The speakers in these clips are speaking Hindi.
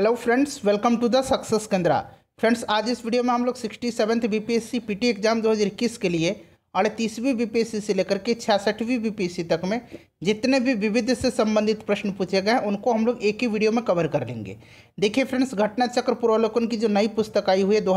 hello friends welcome to the success Kendra friends आज इस वीडियो में हम लोग sixty seventh B P exam 2021 के लिए अड़तीसवीं बीपीएससी से लेकर के छियासठवीं बीपीएससी तक में जितने भी विविध से संबंधित प्रश्न पूछे गए हैं उनको हम लोग एक ही वीडियो में कवर कर लेंगे देखिए फ्रेंड्स घटना चक्र पूर्वलोकन की जो नई पुस्तक आई हुई है दो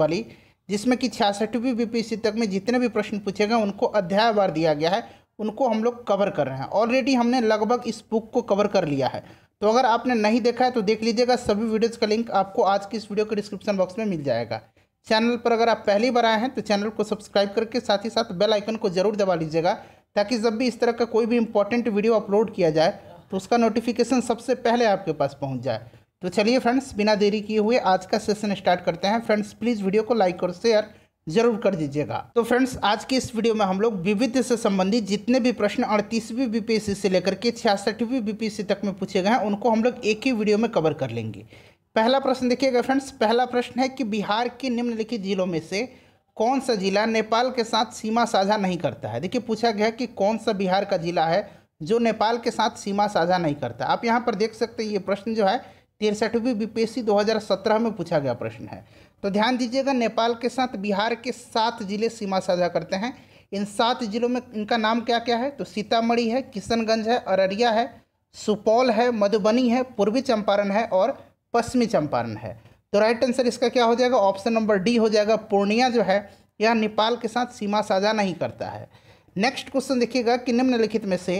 वाली जिसमें कि छियासठवीं बीपीएससी तक में जितने भी प्रश्न पूछे गए उनको अध्यायवार दिया गया है उनको हम लोग कवर कर रहे हैं ऑलरेडी हमने लगभग इस बुक को कवर कर लिया है तो अगर आपने नहीं देखा है तो देख लीजिएगा सभी वीडियोज़ का लिंक आपको आज की इस वीडियो के डिस्क्रिप्शन बॉक्स में मिल जाएगा चैनल पर अगर आप पहली बार आए हैं तो चैनल को सब्सक्राइब करके साथ ही साथ बेल आइकन को जरूर दबा लीजिएगा ताकि जब भी इस तरह का कोई भी इंपॉर्टेंट वीडियो अपलोड किया जाए तो उसका नोटिफिकेशन सबसे पहले आपके पास पहुंच जाए तो चलिए फ्रेंड्स बिना देरी किए हुए आज का सेशन स्टार्ट करते हैं फ्रेंड्स प्लीज़ वीडियो को लाइक और शेयर जरूर कर दीजिएगा तो फ्रेंड्स आज की इस वीडियो में हम लोग विविध से संबंधित जितने भी प्रश्न अड़तीसवीं बीपीएससी से लेकर के छियासठवीं बीपीएससी तक में पूछे गए हैं उनको हम लोग एक ही वीडियो में कवर कर लेंगे पहला प्रश्न देखिएगा फ्रेंड्स पहला प्रश्न है कि बिहार के निम्नलिखित जिलों में से कौन सा जिला नेपाल के साथ सीमा साझा नहीं करता है देखिए पूछा गया कि कौन सा बिहार का जिला है जो नेपाल के साथ सीमा साझा नहीं करता आप यहाँ पर देख सकते हैं ये प्रश्न जो है तिरसठवीं बीपीएससी 2017 में पूछा गया प्रश्न है तो ध्यान दीजिएगा नेपाल के साथ बिहार के सात जिले सीमा साझा करते हैं इन सात जिलों में इनका नाम क्या क्या है तो सीतामढ़ी है किशनगंज है अररिया है सुपौल है मधुबनी है पूर्वी चंपारण है और पश्चिमी चंपारण है तो राइट आंसर इसका क्या हो जाएगा ऑप्शन नंबर डी हो जाएगा पूर्णिया जो है यह नेपाल के साथ सीमा साझा नहीं करता है नेक्स्ट क्वेश्चन देखिएगा कि निम्नलिखित में से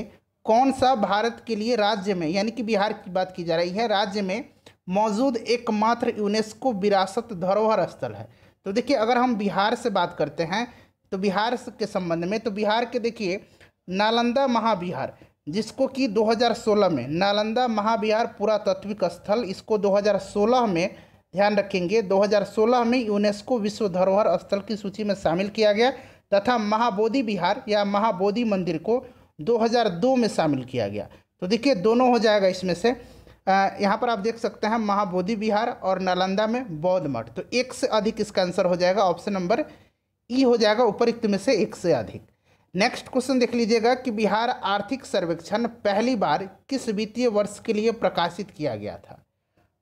कौन सा भारत के लिए राज्य में यानी कि बिहार की बात की जा रही है राज्य में मौजूद एकमात्र यूनेस्को विरासत धरोहर स्थल है तो देखिए अगर हम बिहार से बात करते हैं तो बिहार के संबंध में तो बिहार के देखिए नालंदा महाबिहार जिसको कि 2016 में नालंदा महाविहार पुरातत्विक स्थल इसको 2016 में ध्यान रखेंगे 2016 में यूनेस्को विश्व धरोहर स्थल की सूची में शामिल किया गया तथा महाबोधि बिहार या महाबोधि मंदिर को 2002 में शामिल किया गया तो देखिए दोनों हो जाएगा इसमें से यहाँ पर आप देख सकते हैं महाबोधि विहार और नालंदा में बौद्ध मठ तो एक से अधिक इसका आंसर हो जाएगा ऑप्शन नंबर ई हो जाएगा उपरुक्त में से एक से अधिक नेक्स्ट क्वेश्चन देख लीजिएगा कि बिहार आर्थिक सर्वेक्षण पहली बार किस वित्तीय वर्ष के लिए प्रकाशित किया गया था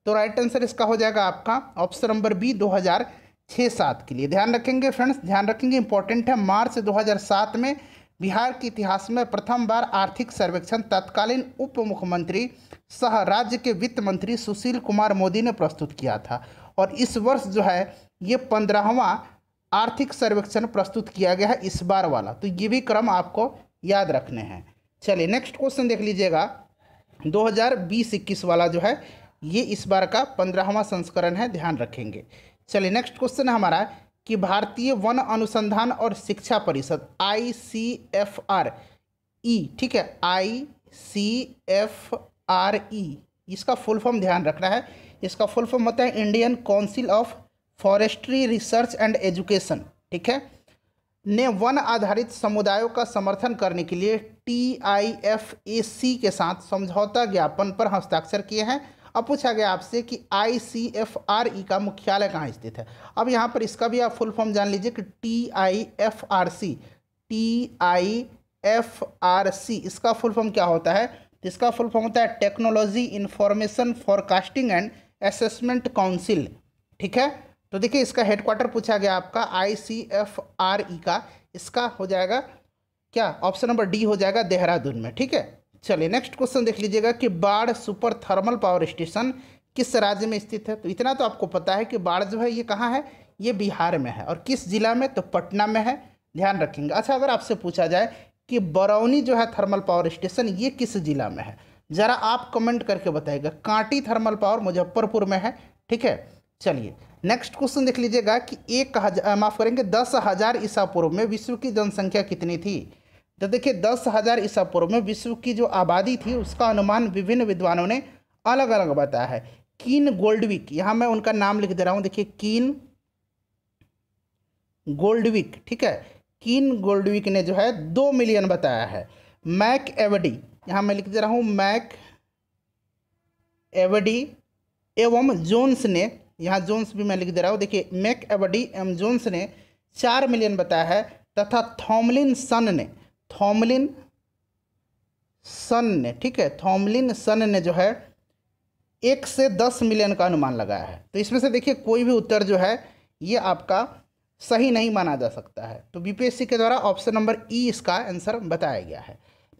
तो राइट आंसर इसका हो जाएगा आपका ऑप्शन नंबर बी दो हज़ार छः सात के लिए ध्यान रखेंगे फ्रेंड्स ध्यान रखेंगे इंपॉर्टेंट है मार्च 2007 में बिहार के इतिहास में प्रथम बार आर्थिक सर्वेक्षण तत्कालीन उप मुख्यमंत्री सह राज्य के वित्त मंत्री सुशील कुमार मोदी ने प्रस्तुत किया था और इस वर्ष जो है ये पंद्रहवा आर्थिक सर्वेक्षण प्रस्तुत किया गया है इस बार वाला तो ये भी क्रम आपको याद रखने हैं चलिए नेक्स्ट क्वेश्चन देख लीजिएगा 2020-21 वाला जो है ये इस बार का पंद्रहवा संस्करण है ध्यान रखेंगे चलिए नेक्स्ट क्वेश्चन हमारा कि भारतीय वन अनुसंधान और शिक्षा परिषद आई सी एफ आर ई ठीक है आई सी एफ आर ई इसका फुल फॉर्म ध्यान रखना है इसका फुल फॉर्म होता है Indian council of forestry research and education ठीक है ने वन आधारित समुदायों का समर्थन करने के लिए टी आई एफ ए सी के साथ समझौता ज्ञापन पर हस्ताक्षर किए हैं अब पूछा गया आपसे कि आई सी एफ आर ई का मुख्यालय कहाँ स्थित है अब यहाँ पर इसका भी आप फुल फॉर्म जान लीजिए कि T I F R C T I F R C इसका फुल फॉर्म क्या होता है इसका फुल फॉर्म होता है technology information forecasting and assessment council ठीक है तो देखिए इसका हेडक्वार्टर पूछा गया आपका आई सी एफ आर ई का इसका हो जाएगा क्या ऑप्शन नंबर डी हो जाएगा देहरादून में ठीक है चलिए नेक्स्ट क्वेश्चन देख लीजिएगा कि बाढ़ सुपर थर्मल पावर स्टेशन किस राज्य में स्थित है तो इतना तो आपको पता है कि बाढ़ जो है ये कहाँ है ये बिहार में है और किस जिला में तो पटना में है ध्यान रखेंगे अच्छा अगर आपसे पूछा जाए कि बरौनी जो है थर्मल पावर स्टेशन ये किस जिला में है ज़रा आप कमेंट करके बताइएगा कांटी थर्मल पावर मुजफ्फरपुर में है ठीक है चलिए नेक्स्ट क्वेश्चन देख लीजिएगा कि एक हज़ार माफ़ करेंगे दस हज़ार ईसा पूर्व में विश्व की जनसंख्या कितनी थी तो देखिए दस हज़ार ईसा पूर्व में विश्व की जो आबादी थी उसका अनुमान विभिन्न विद्वानों ने अलग अलग बताया है कीन गोल्डविक यहाँ मैं उनका नाम लिख दे रहा हूँ देखिए कीन गोल्डविक ठीक है कीन गोल्डविक ने जो है दो मिलियन बताया है मैक एवडी यहाँ मैं लिख दे रहा हूँ मैक एवडी एवं जोन्स ने यहाँ जोन्स भी मैं लिख दे रहा हूँ देखिए मैक एवडी एवं जोन्स ने चार मिलियन बताया है तथा थॉमलिन सन ने थॉमलिन सन ने ठीक है थॉमलिन सन ने जो है एक से दस मिलियन का अनुमान लगाया है तो इसमें से देखिए कोई भी उत्तर जो है ये आपका सही नहीं माना जा सकता है तो बीपीएससी के द्वारा ऑप्शन नंबर ई e इसका आंसर बताया गया है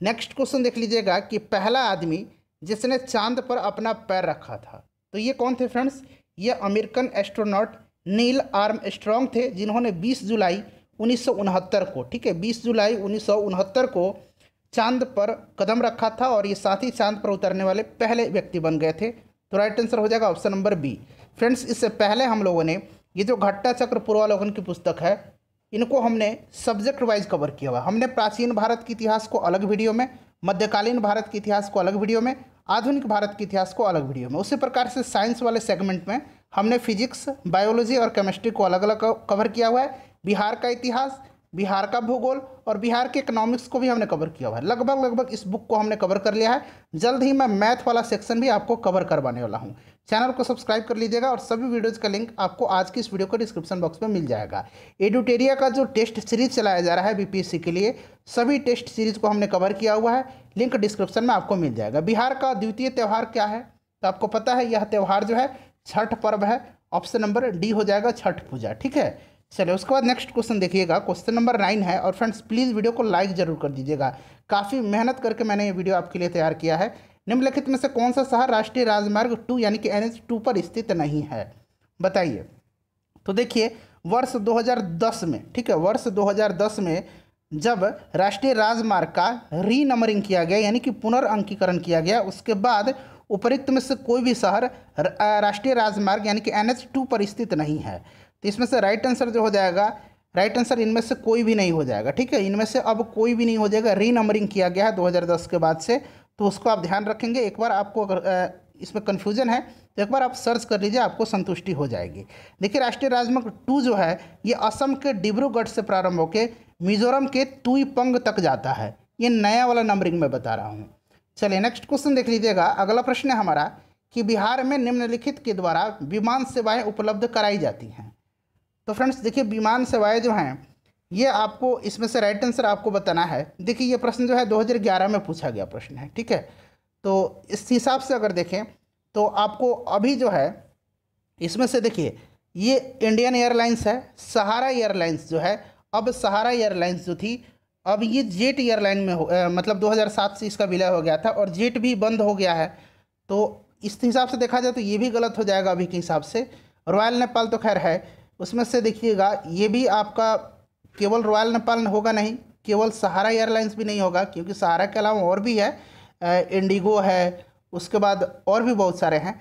नेक्स्ट क्वेश्चन देख लीजिएगा कि पहला आदमी जिसने चांद पर अपना पैर रखा था तो ये कौन थे फ्रेंड्स ये American astronaut Neil Armstrong थे जिन्होंने बीस जुलाई उन्नीस को ठीक है 20 जुलाई उन्नीस को चांद पर कदम रखा था और ये साथ ही चांद पर उतरने वाले पहले व्यक्ति बन गए थे तो राइट आंसर हो जाएगा ऑप्शन नंबर बी फ्रेंड्स इससे पहले हम लोगों ने ये जो घट्टा चक्र पूर्वालोकन की पुस्तक है इनको हमने सब्जेक्ट वाइज कवर किया हुआ हमने प्राचीन भारत के इतिहास को अलग वीडियो में मध्यकालीन भारत के इतिहास को अलग वीडियो में आधुनिक भारत के इतिहास को अलग वीडियो में उसी प्रकार से साइंस वाले सेगमेंट में हमने फिजिक्स बायोलॉजी और केमिस्ट्री को अलग अलग कवर किया हुआ है बिहार का इतिहास बिहार का भूगोल और बिहार के इकोनॉमिक्स को भी हमने कवर किया हुआ है लगभग लगभग इस बुक को हमने कवर कर लिया है जल्द ही मैं मैथ वाला सेक्शन भी आपको कवर करवाने वाला हूँ चैनल को सब्सक्राइब कर लीजिएगा और सभी वीडियोज़ का लिंक आपको आज की इस वीडियो को डिस्क्रिप्शन बॉक्स में मिल जाएगा एडुटेरिया का जो टेस्ट सीरीज चलाया जा रहा है बी के लिए सभी टेस्ट सीरीज को हमने कवर किया हुआ है लिंक डिस्क्रिप्शन में आपको मिल जाएगा बिहार का द्वितीय त्यौहार क्या है तो आपको पता है यह त्यौहार जो है छठ पर्व है ऑप्शन नंबर डी हो जाएगा छठ पूजा ठीक है चलिए उसके बाद नेक्स्ट क्वेश्चन देखिएगा क्वेश्चन नंबर नाइन है और फ्रेंड्स प्लीज़ वीडियो को लाइक ज़रूर कर दीजिएगा काफ़ी मेहनत करके मैंने ये वीडियो आपके लिए तैयार किया है निम्नलिखित में से कौन सा शहर राष्ट्रीय राजमार्ग टू यानी कि एन टू पर स्थित नहीं है बताइए तो देखिए वर्ष 2010 में ठीक है वर्ष 2010 में जब राष्ट्रीय राजमार्ग का रीनंबरिंग किया गया यानी कि पुनर्अंकीकरण किया गया उसके बाद उपरिक्त में से कोई भी शहर राष्ट्रीय राजमार्ग यानी कि एन टू पर स्थित नहीं है तो इसमें से राइट आंसर जो हो जाएगा राइट आंसर इनमें से कोई भी नहीं हो जाएगा ठीक है इनमें से अब कोई भी नहीं हो जाएगा रीनंबरिंग किया गया है 2010 के बाद से तो उसको आप ध्यान रखेंगे एक बार आपको अगर इसमें कन्फ्यूजन है तो एक बार आप सर्च कर लीजिए आपको संतुष्टि हो जाएगी देखिए राष्ट्रीय राजमार्ग टू जो है ये असम के डिब्रूगढ़ से प्रारंभ होकर मिजोरम के तुईपंग तक जाता है ये नया वाला नंबरिंग में बता रहा हूँ चलिए नेक्स्ट क्वेश्चन देख लीजिएगा अगला प्रश्न है हमारा कि बिहार में निम्नलिखित के द्वारा विमान सेवाएं उपलब्ध कराई जाती हैं तो फ्रेंड्स देखिए विमान सेवाएं जो हैं ये आपको इसमें से राइट आंसर आपको बताना है देखिए ये प्रश्न जो है 2011 में पूछा गया प्रश्न है ठीक है तो इस हिसाब से अगर देखें तो आपको अभी जो है इसमें से देखिए ये इंडियन एयरलाइंस है सहारा एयरलाइंस जो है अब सहारा एयरलाइंस जो थी अब ये जेट एयरलाइन में हो आ, मतलब 2007 से इसका विलय हो गया था और जेट भी बंद हो गया है तो इस हिसाब से देखा जाए तो ये भी गलत हो जाएगा अभी के हिसाब से रॉयल नेपाल तो खैर है उसमें से देखिएगा ये भी आपका केवल रॉयल नेपाल होगा नहीं केवल सहारा एयरलाइंस भी नहीं होगा क्योंकि सहारा के अलावा और भी है इंडिगो है उसके बाद और भी बहुत सारे हैं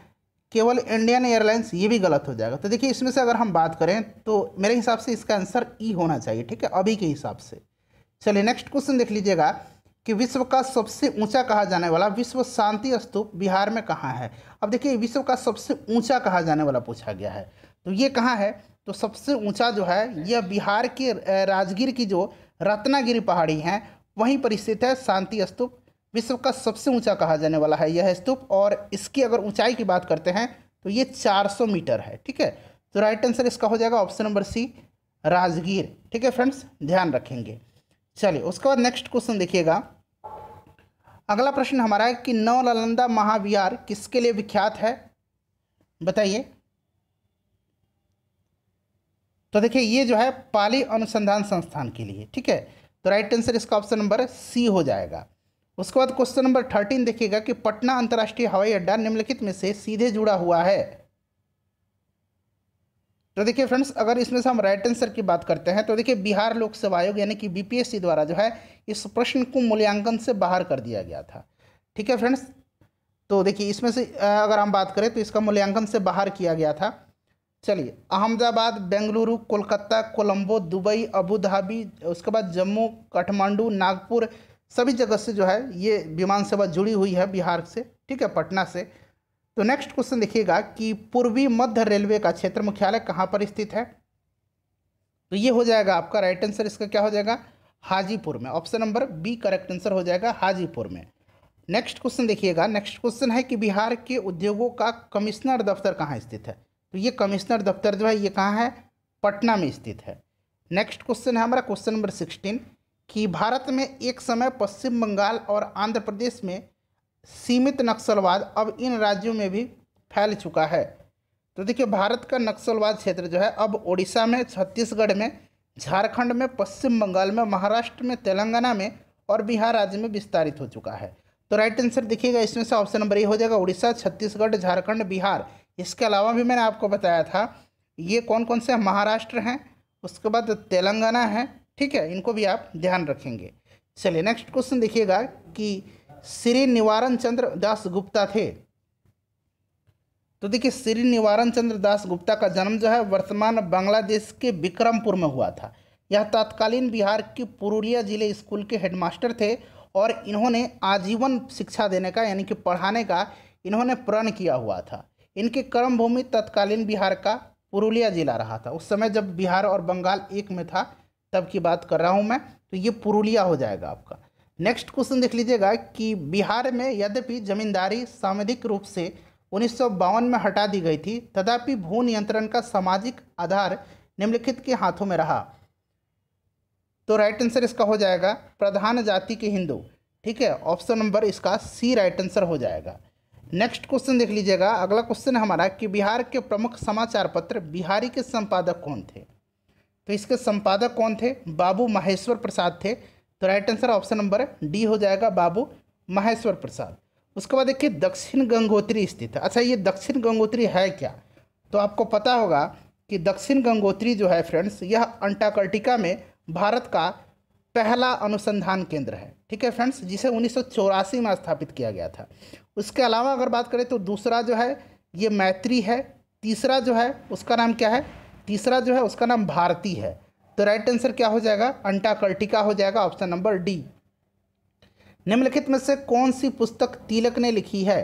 केवल इंडियन एयरलाइंस ये भी गलत हो जाएगा तो देखिए इसमें से अगर हम बात करें तो मेरे हिसाब से इसका आंसर ई होना चाहिए ठीक है अभी के हिसाब से चलिए नेक्स्ट क्वेश्चन देख लीजिएगा कि विश्व का सबसे ऊंचा कहा जाने वाला विश्व शांति स्तूप बिहार में कहाँ है अब देखिए विश्व का सबसे ऊंचा कहा जाने वाला पूछा गया है तो ये कहाँ है तो सबसे ऊंचा जो है यह बिहार के राजगीर की जो रत्नागिरी पहाड़ी है वहीं पर स्थित है शांति स्तूप विश्व का सबसे ऊंचा कहा जाने वाला है यह स्तूप और इसकी अगर ऊंचाई की बात करते हैं तो ये 400 मीटर है ठीक है तो राइट आंसर इसका हो जाएगा ऑप्शन नंबर सी राजगीर ठीक है फ्रेंड्स ध्यान रखेंगे चलिए उसके बाद नेक्स्ट क्वेश्चन देखिएगा अगला प्रश्न हमारा है कि नवलनंदा महाविहार किसके लिए विख्यात है बताइए तो देखिए ये जो है पाली अनुसंधान संस्थान के लिए ठीक है तो राइट आंसर इसका ऑप्शन नंबर सी हो जाएगा उसके बाद क्वेश्चन नंबर थर्टीन देखिएगा कि पटना अंतर्राष्ट्रीय हवाई अड्डा निम्नलिखित में से सीधे जुड़ा हुआ है तो देखिए फ्रेंड्स अगर इसमें से हम राइट आंसर की बात करते हैं तो देखिए बिहार लोक सेवा आयोग यानी कि बीपीएससी द्वारा जो है इस प्रश्न को मूल्यांकन से बाहर कर दिया गया था ठीक है फ्रेंड्स तो देखिए इसमें से अगर हम बात करें तो इसका मूल्यांकन से बाहर किया गया था चलिए Ahmedabad Bengaluru Kolkata Colombo Dubai Abu Dhabi उसके बाद जम्मू काठमांडू नागपुर सभी जगह से जो है ये विमान सेवा जुड़ी हुई है बिहार से ठीक है पटना से तो नेक्स्ट क्वेश्चन देखिएगा कि पूर्वी मध्य रेलवे का क्षेत्र मुख्यालय कहाँ पर स्थित है तो ये हो जाएगा आपका राइट आंसर इसका क्या हो जाएगा हाजीपुर में option number B correct answer हो जाएगा हाजीपुर में नेक्स्ट क्वेश्चन देखिएगा नेक्स्ट क्वेश्चन है कि बिहार के उद्योगों का कमिश्नर दफ्तर कहाँ स्थित है तो ये कमिश्नर दफ्तर जो है ये कहाँ है पटना में स्थित है नेक्स्ट क्वेश्चन है हमारा क्वेश्चन नंबर सिक्सटीन कि भारत में एक समय पश्चिम बंगाल और आंध्र प्रदेश में सीमित नक्सलवाद अब इन राज्यों में भी फैल चुका है तो देखिए भारत का नक्सलवाद क्षेत्र जो है अब उड़ीसा में छत्तीसगढ़ में झारखंड में पश्चिम बंगाल में महाराष्ट्र में तेलंगाना में और बिहार राज्य में विस्तारित हो चुका है तो राइट आंसर देखिएगा इसमें से ऑप्शन नंबर ए हो जाएगा उड़ीसा छत्तीसगढ़ झारखंड बिहार इसके अलावा भी मैंने आपको बताया था ये कौन कौन से महाराष्ट्र हैं उसके बाद तेलंगाना है ठीक है इनको भी आप ध्यान रखेंगे चलिए नेक्स्ट क्वेश्चन देखिएगा कि श्री निवारण चंद्र दास गुप्ता थे तो देखिए श्री निवारण चंद्र दास गुप्ता का जन्म जो है वर्तमान बांग्लादेश के विक्रमपुर में हुआ था यह तत्कालीन बिहार के पुरुलिया जिले स्कूल के हेडमास्टर थे और इन्होंने आजीवन शिक्षा देने का यानी कि पढ़ाने का इन्होंने प्रण किया हुआ था इनकी कर्म भूमि तत्कालीन बिहार का पुरुलिया जिला रहा था उस समय जब बिहार और बंगाल एक में था तब की बात कर रहा हूँ मैं तो ये पुरुलिया हो जाएगा आपका नेक्स्ट क्वेश्चन देख लीजिएगा कि बिहार में यद्यपि जमींदारी सामाजिक रूप से उन्नीस में हटा दी गई थी तथापि भू नियंत्रण का सामाजिक आधार निम्नलिखित के हाथों में रहा तो राइट आंसर इसका हो जाएगा प्रधान जाति के हिंदू ठीक है ऑप्शन नंबर इसका सी राइट आंसर हो जाएगा नेक्स्ट क्वेश्चन देख लीजिएगा अगला क्वेश्चन हमारा कि बिहार के प्रमुख समाचार पत्र बिहारी के संपादक कौन थे तो इसके संपादक कौन थे बाबू महेश्वर प्रसाद थे तो right answer option number D हो जाएगा बाबू महेश्वर प्रसाद उसके बाद देखिए दक्षिण गंगोत्री स्थित अच्छा ये दक्षिण गंगोत्री है क्या तो आपको पता होगा कि दक्षिण गंगोत्री जो है फ्रेंड्स यह अंटार्कटिका में भारत का पहला अनुसंधान केंद्र है ठीक है फ्रेंड्स जिसे उन्नीस में स्थापित किया गया था उसके अलावा अगर बात करें तो दूसरा जो है ये मैत्री है तीसरा जो है उसका नाम क्या है तीसरा जो है उसका नाम भारती है तो राइट आंसर क्या हो जाएगा अंटाकर्टिका हो जाएगा ऑप्शन नंबर डी निम्नलिखित में से कौन सी पुस्तक तिलक ने लिखी है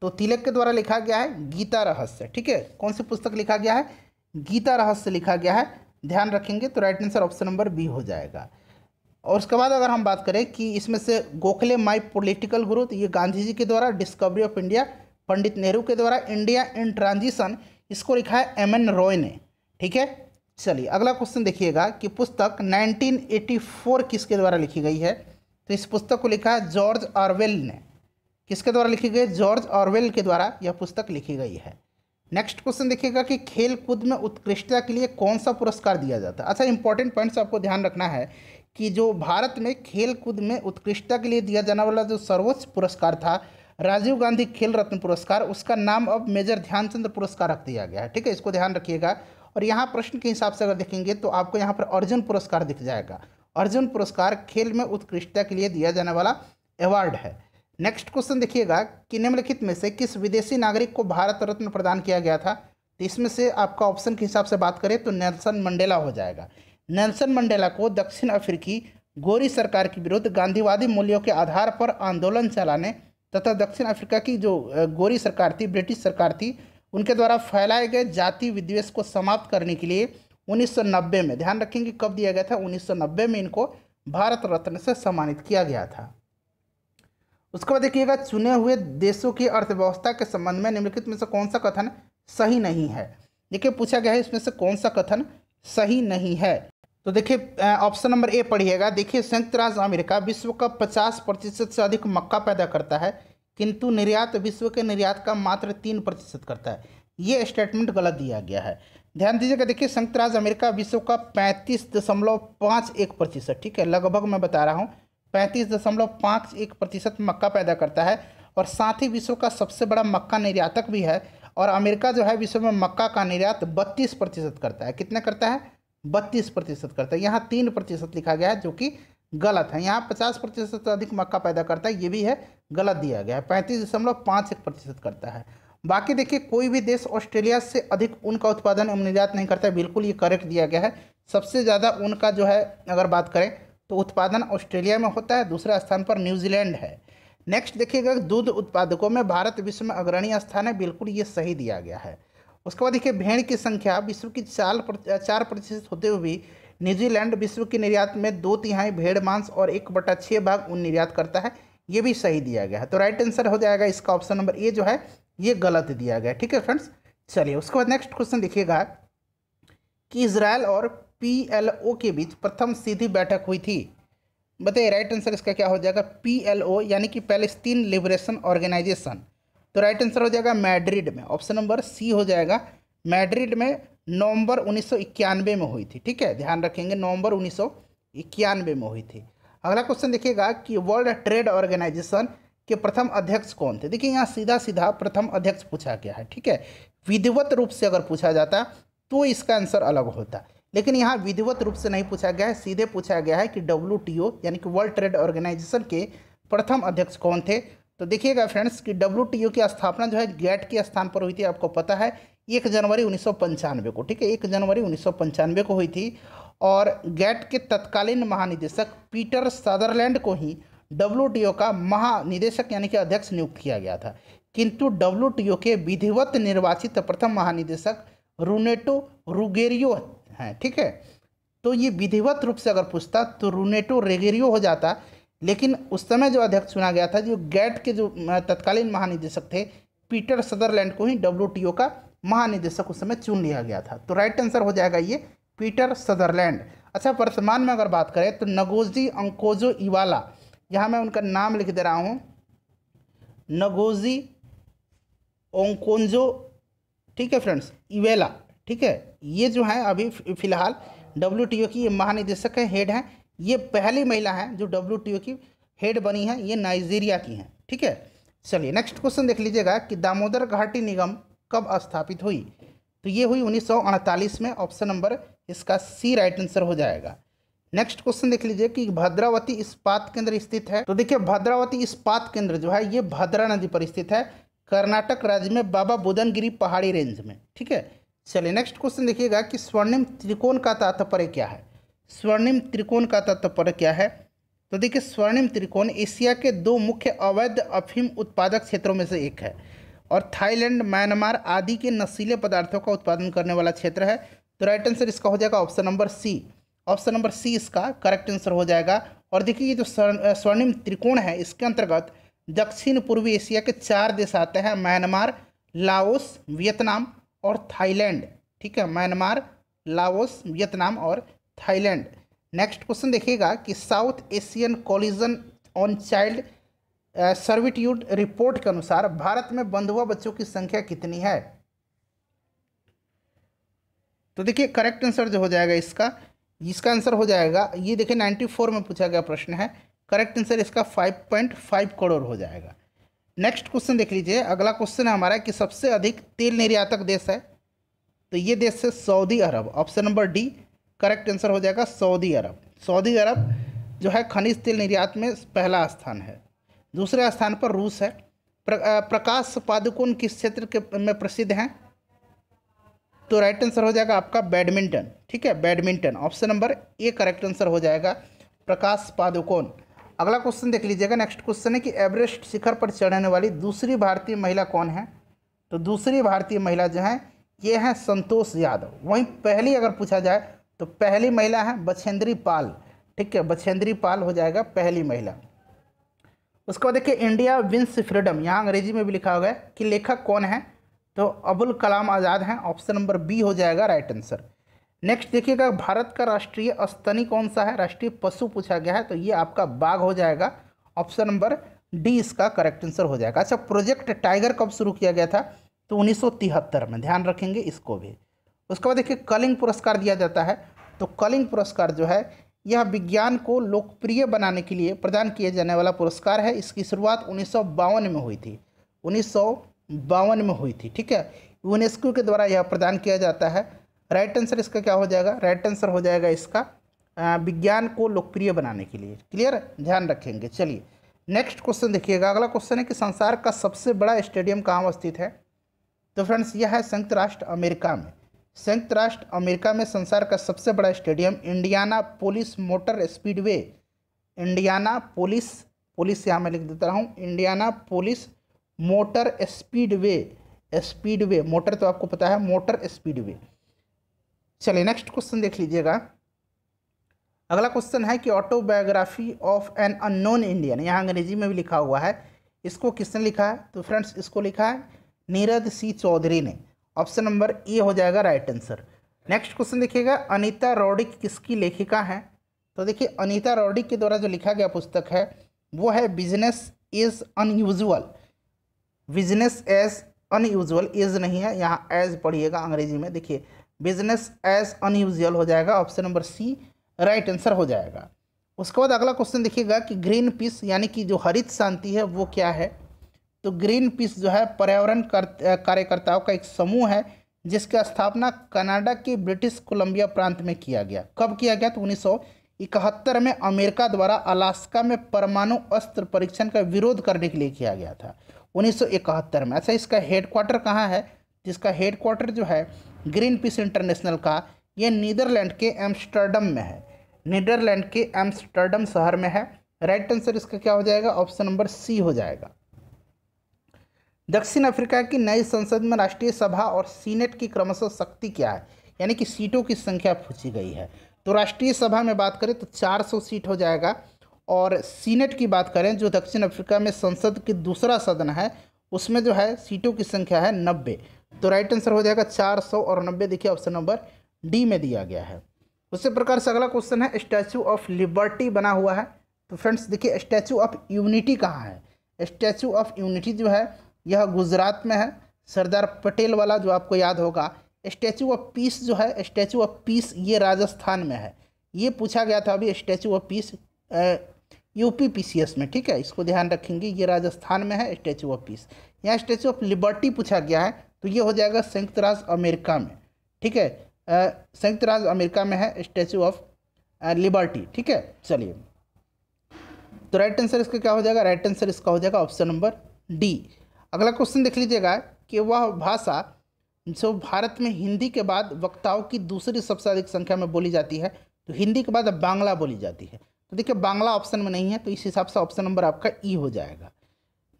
तो तिलक के द्वारा लिखा गया है गीता रहस्य ठीक है कौन सी पुस्तक लिखा गया है गीता रहस्य लिखा गया है ध्यान रखेंगे तो right answer option number B हो जाएगा और उसके बाद अगर हम बात करें कि इसमें से गोखले माई पोलिटिकल ग्रोथ तो ये गांधी जी के द्वारा discovery of India Pandit Nehru के द्वारा इंडिया इन ट्रांजिशन इसको लिखा है एम एन रॉय ने ठीक है चलिए अगला क्वेश्चन देखिएगा कि पुस्तक 1984 किसके द्वारा लिखी गई है तो इस पुस्तक को लिखा है जॉर्ज ऑरवेल ने किसके द्वारा लिखी गई जॉर्ज ऑरवेल के द्वारा यह पुस्तक लिखी गई है नेक्स्ट क्वेश्चन देखिएगा कि खेल कूद में उत्कृष्टता के लिए कौन सा पुरस्कार दिया जाता है अच्छा इंपॉर्टेंट पॉइंट्स आपको ध्यान रखना है कि जो भारत में खेल कूद में उत्कृष्टता के लिए दिया जाने वाला जो सर्वोच्च पुरस्कार था राजीव गांधी खेल रत्न पुरस्कार उसका नाम अब मेजर ध्यानचंद पुरस्कार रख दिया गया है ठीक है इसको ध्यान रखिएगा और यहाँ प्रश्न के हिसाब से अगर देखेंगे तो आपको यहाँ पर अर्जुन पुरस्कार दिख जाएगा अर्जुन पुरस्कार खेल में उत्कृष्टता के लिए दिया जाने वाला अवार्ड है नेक्स्ट क्वेश्चन देखिएगा कि निम्नलिखित में से किस विदेशी नागरिक को भारत रत्न प्रदान किया गया था तो इसमें से आपका ऑप्शन के हिसाब से बात करें तो नेल्सन मंडेला हो जाएगा नेल्सन मंडेला को दक्षिण अफ्रीकी गोरी सरकार के विरुद्ध गांधीवादी मूल्यों के आधार पर आंदोलन चलाने तथा दक्षिण अफ्रीका की जो गोरी सरकार थी ब्रिटिश सरकार थी उनके द्वारा फैलाए गए जाति विद्वेष को समाप्त करने के लिए 1990 में ध्यान रखेंगे कब दिया गया था 1990 में इनको भारत रत्न से सम्मानित किया गया था उसके बाद देखिएगा चुने हुए देशों की अर्थव्यवस्था के संबंध में निम्नलिखित में से कौन सा कथन सही नहीं है देखिए पूछा गया है इसमें से कौन सा कथन सही नहीं है तो देखिए ऑप्शन नंबर ए पढ़िएगा देखिए संयुक्त राज्य अमेरिका विश्व का पचास प्रतिशत से अधिक मक्का पैदा करता है किंतु निर्यात विश्व के निर्यात का मात्र तीन प्रतिशत करता है ये स्टेटमेंट गलत दिया गया है ध्यान दीजिएगा देखिए संयुक्त राज्य अमेरिका विश्व का पैंतीस दशमलव पाँच एक प्रतिशत ठीक है लगभग मैं बता रहा हूँ पैंतीस दशमलव पाँच एक प्रतिशत मक्का पैदा करता है और साथ ही विश्व का सबसे बड़ा मक्का निर्यातक भी है और अमेरिका जो है विश्व में मक्का का निर्यात बत्तीस प्रतिशत करता है कितना करता है बत्तीस प्रतिशत करता है यहाँ तीन प्रतिशत लिखा गया है जो कि गलत है यहाँ पचास प्रतिशत से अधिक मक्का पैदा करता है ये भी है गलत दिया गया है पैंतीस दशमलव पाँच एक प्रतिशत करता है बाकी देखिए कोई भी देश ऑस्ट्रेलिया से अधिक ऊन का उत्पादन एवं निर्यात नहीं करता है बिल्कुल ये करेक्ट दिया गया है सबसे ज़्यादा ऊन का जो है अगर बात करें तो उत्पादन ऑस्ट्रेलिया में होता है दूसरा स्थान पर न्यूजीलैंड है नेक्स्ट देखिएगा दूध उत्पादकों में भारत विश्व में अग्रणी स्थान है बिल्कुल ये सही दिया गया है उसके बाद देखिए भेड़ की संख्या विश्व की चार चार प्रतिशत होते हुए न्यूजीलैंड विश्व के निर्यात में दो तिहाई भेड़ मांस और एक बटा छः भाग उन निर्यात करता है ये भी सही दिया गया है तो राइट आंसर हो जाएगा इसका ऑप्शन नंबर ए जो है ये गलत दिया गया ठीक है फ्रेंड्स चलिए उसके बाद नेक्स्ट क्वेश्चन देखिएगा कि इसराइल और पी के बीच प्रथम सीधी बैठक हुई थी बताइए राइट आंसर इसका क्या हो जाएगा पी यानी कि पैलेस्तीन लिबरेशन ऑर्गेनाइजेशन तो राइट आंसर हो जाएगा मैड्रिड में ऑप्शन नंबर सी हो जाएगा मैड्रिड में नवंबर उन्नीस में हुई थी ठीक है ध्यान रखेंगे नवंबर उन्नीस में हुई थी अगला क्वेश्चन देखिएगा कि वर्ल्ड ट्रेड ऑर्गेनाइजेशन के प्रथम अध्यक्ष कौन थे देखिए यहाँ सीधा सीधा प्रथम अध्यक्ष पूछा गया है ठीक है विधिवत रूप से अगर पूछा जाता तो इसका आंसर अलग होता लेकिन यहाँ विधिवत रूप से नहीं पूछा गया है सीधे पूछा गया है कि डब्ल्यू यानी कि वर्ल्ड ट्रेड ऑर्गेनाइजेशन के प्रथम अध्यक्ष कौन थे तो देखिएगा फ्रेंड्स कि डब्ल्यू की स्थापना जो है गैट के स्थान पर हुई थी आपको पता है एक जनवरी उन्नीस को ठीक है एक जनवरी उन्नीस को हुई थी और गैट के तत्कालीन महानिदेशक पीटर सदरलैंड को ही डब्ल्यू का महानिदेशक यानी कि अध्यक्ष नियुक्त किया गया था किंतु डब्ल्यू के विधिवत निर्वाचित प्रथम महानिदेशक रूनेटो रुगेरियो हैं ठीक है तो ये विधिवत रूप से अगर पूछता तो रूनेटो रेगेरियो हो जाता लेकिन उस समय जो अध्यक्ष चुना गया था जो गैट के जो तत्कालीन महानिदेशक थे पीटर सदरलैंड को ही डब्ल्यू का महानिदेशक उस समय चुन लिया गया था तो राइट आंसर हो जाएगा ये पीटर सदरलैंड अच्छा वर्तमान में अगर बात करें तो नगोजी अंकोजो इवाला यहाँ मैं उनका नाम लिख दे रहा हूँ नगोजी ओंकोजो ठीक है फ्रेंड्स इवेला ठीक है ये जो हैं अभी फ़िलहाल डब्ल्यू की ये महानिदेशक हैं हेड हैं ये पहली महिला हैं जो डब्ल्यू की हेड बनी है ये नाइजीरिया की हैं ठीक है चलिए नेक्स्ट क्वेश्चन देख लीजिएगा कि दामोदर घाटी निगम कब स्थापित हुई तो ये हुई 1948 में ऑप्शन नंबर इसका सी राइट आंसर हो जाएगा नेक्स्ट क्वेश्चन देख लीजिए कि भद्रावती इस्पात केंद्र स्थित है तो देखिए भद्रावती इस्पात केंद्र जो है ये भद्रा नदी पर स्थित है कर्नाटक राज्य में बाबा बुदनगिरी पहाड़ी रेंज में ठीक है चलिए नेक्स्ट क्वेश्चन देखिएगा कि स्वर्णिम त्रिकोण का तात्पर्य क्या है स्वर्णिम त्रिकोण का तत्पर्य क्या है तो देखिए स्वर्णिम त्रिकोण एशिया के दो मुख्य अवैध अफीम उत्पादक क्षेत्रों में से एक है और थाईलैंड म्यांमार आदि के नशीले पदार्थों का उत्पादन करने वाला क्षेत्र है तो राइट आंसर इसका हो जाएगा option number C option number C इसका करेक्ट आंसर हो जाएगा और देखिए ये जो स्वर्णिम त्रिकोण है इसके अंतर्गत दक्षिण पूर्वी एशिया के चार देश आते हैं म्यांमार लाओस वियतनाम और थाईलैंड ठीक है म्यांमार लाओस वियतनाम और थाईलैंड नेक्स्ट क्वेश्चन देखिएगा कि South Asian Coalition on Child Servitude report के अनुसार भारत में बंधुआ बच्चों की संख्या कितनी है तो देखिए करेक्ट आंसर जो हो जाएगा इसका इसका आंसर हो जाएगा ये देखिए नाइन्टी फोर में पूछा गया प्रश्न है करेक्ट आंसर इसका फाइव पॉइंट फाइव करोड़ हो जाएगा नेक्स्ट क्वेश्चन देख लीजिए अगला क्वेश्चन है हमारा कि सबसे अधिक तेल निर्यातक देश है तो ये देश है Saudi Arab option number D correct answer हो जाएगा सऊदी अरब सऊदी अरब जो है खनिज तेल निर्यात में पहला स्थान है दूसरे स्थान पर रूस है प्रकाश पादुकोण किस क्षेत्र के में प्रसिद्ध हैं तो राइट आंसर हो जाएगा आपका बैडमिंटन ठीक है badminton option number A correct answer हो जाएगा प्रकाश पादुकोण अगला क्वेश्चन देख लीजिएगा नेक्स्ट क्वेश्चन है कि एवरेस्ट शिखर पर चढ़ने वाली दूसरी भारतीय महिला कौन है तो दूसरी भारतीय महिला जो है ये हैं संतोष यादव वहीं पहली अगर पूछा जाए तो पहली महिला है बछेंद्री पाल ठीक है बछेंद्री पाल हो जाएगा पहली महिला उसके बाद देखिए इंडिया विंस फ्रीडम यहाँ अंग्रेजी में भी लिखा हुआ है कि लेखक कौन है तो अबुल कलाम आज़ाद हैं ऑप्शन नंबर बी हो जाएगा राइट आंसर नेक्स्ट देखिएगा भारत का राष्ट्रीय स्तनी कौन सा है राष्ट्रीय पशु पूछा गया है तो ये आपका बाघ हो जाएगा ऑप्शन नंबर डी इसका करेक्ट आंसर हो जाएगा अच्छा प्रोजेक्ट टाइगर कब शुरू किया गया था तो उन्नीस में ध्यान रखेंगे इसको भी उसके बाद देखिए कलिंग पुरस्कार दिया जाता है तो कलिंग पुरस्कार जो है यह विज्ञान को लोकप्रिय बनाने के लिए प्रदान किया जाने वाला पुरस्कार है इसकी शुरुआत उन्नीस में हुई थी उन्नीस में हुई थी ठीक है यूनेस्को के द्वारा यह प्रदान किया जाता है राइट आंसर इसका क्या हो जाएगा राइट आंसर हो जाएगा इसका विज्ञान को लोकप्रिय बनाने के लिए क्लियर ध्यान रखेंगे चलिए नेक्स्ट क्वेश्चन देखिएगा अगला क्वेश्चन है कि संसार का सबसे बड़ा स्टेडियम कहाँ अवस्थित है तो फ्रेंड्स यह है संयुक्त राष्ट्र अमेरिका में संयुक्त राष्ट्र अमेरिका में संसार का सबसे बड़ा stadium Indianapolis motor speedway Indianapolis police यहाँ मैं लिख देता हूँ Indianapolis motor speedway speedway motor तो आपको पता है मोटर स्पीडवे चलिए नेक्स्ट क्वेश्चन देख लीजिएगा अगला क्वेश्चन है कि autobiography of an unknown Indian यहाँ अंग्रेजी में भी लिखा हुआ है इसको किसने लिखा है तो फ्रेंड्स इसको लिखा है नीरज सी चौधरी ने ऑप्शन नंबर ए हो जाएगा राइट आंसर नेक्स्ट क्वेश्चन देखिएगा अनीता रॉडिक किसकी लेखिका है तो देखिए अनीता रॉडिक के द्वारा जो लिखा गया पुस्तक है वो है business is unusual business as unusual is नहीं है यहाँ एज पढ़िएगा अंग्रेजी में देखिए बिजनेस एज अनयूजल हो जाएगा option number C right answer हो जाएगा उसके बाद अगला क्वेश्चन देखिएगा कि ग्रीन पीस यानी कि जो हरित शांति है वो क्या है तो ग्रीन पीस जो है पर्यावरण कार्यकर्ताओं का एक समूह है जिसकी स्थापना कनाडा के ब्रिटिश कोलंबिया प्रांत में किया गया कब किया गया तो उन्नीस इकहत्तर में अमेरिका द्वारा अलास्का में परमाणु अस्त्र परीक्षण का विरोध करने के लिए किया गया था 1971 में अच्छा इसका हेडक्वार्टर कहाँ है जिसका हेडक्वार्टर जो है ग्रीन पीस इंटरनेशनल का ये नीदरलैंड के एम्स्टर्डम में है नीदरलैंड के एम्स्टर्डम शहर में है राइट आंसर इसका क्या हो जाएगा ऑप्शन नंबर सी हो जाएगा दक्षिण अफ्रीका की नई संसद में राष्ट्रीय सभा और सीनेट की क्रमशः शक्ति क्या है यानी कि सीटों की संख्या पूछी गई है तो राष्ट्रीय सभा में बात करें तो 400 सीट हो जाएगा और सीनेट की बात करें जो दक्षिण अफ्रीका में संसद की दूसरा सदन है उसमें जो है सीटों की संख्या है नब्बे तो राइट आंसर हो जाएगा चार और नब्बे देखिए ऑप्शन नंबर डी में दिया गया है उसी प्रकार से अगला क्वेश्चन है स्टैचू ऑफ लिबर्टी बना हुआ है तो फ्रेंड्स देखिए स्टैचू ऑफ यूनिटी कहाँ है स्टैचू ऑफ यूनिटी जो है यह गुजरात में है सरदार पटेल वाला जो आपको याद होगा स्टैचू ऑफ पीस जो है स्टैचू ऑफ पीस ये राजस्थान में है ये पूछा गया था अभी statue of peace UP PCS में ठीक है इसको ध्यान रखेंगे ये राजस्थान में है स्टैचू ऑफ पीस यहाँ स्टैचू ऑफ लिबर्टी पूछा गया है तो ये हो जाएगा संयुक्त राज्य अमेरिका में ठीक है संयुक्त राज्य अमेरिका में है स्टैचू ऑफ लिबर्टी ठीक है चलिए तो राइट आंसर इसका क्या हो जाएगा राइट आंसर इसका हो जाएगा ऑप्शन नंबर डी अगला क्वेश्चन देख लीजिएगा कि वह भाषा जो भारत में हिंदी के बाद वक्ताओं की दूसरी सबसे अधिक संख्या में बोली जाती है तो हिंदी के बाद बांग्ला बोली जाती है तो देखिए बांग्ला ऑप्शन में नहीं है तो इस हिसाब से ऑप्शन नंबर आपका ई e हो जाएगा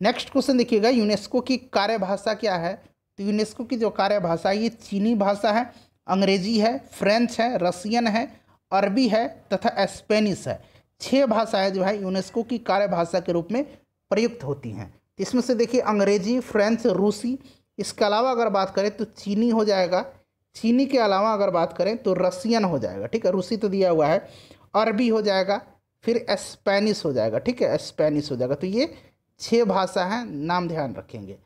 नेक्स्ट क्वेश्चन देखिएगा यूनेस्को की कार्यभाषा क्या है तो यूनेस्को की जो कार्य भाषा है ये चीनी भाषा है अंग्रेजी है फ्रेंच है रसियन है अरबी है तथा स्पेनिश है छः भाषाएं जो है यूनेस्को की कार्य भाषा के रूप में प्रयुक्त होती हैं इसमें से देखिए अंग्रेजी फ्रेंच रूसी इसके अलावा अगर बात करें तो चीनी हो जाएगा चीनी के अलावा अगर बात करें तो रसियन हो जाएगा ठीक है रूसी तो दिया हुआ है अरबी हो जाएगा फिर स्पेनिश हो जाएगा ठीक है स्पेनिश हो जाएगा तो ये छः भाषा हैं नाम ध्यान रखेंगे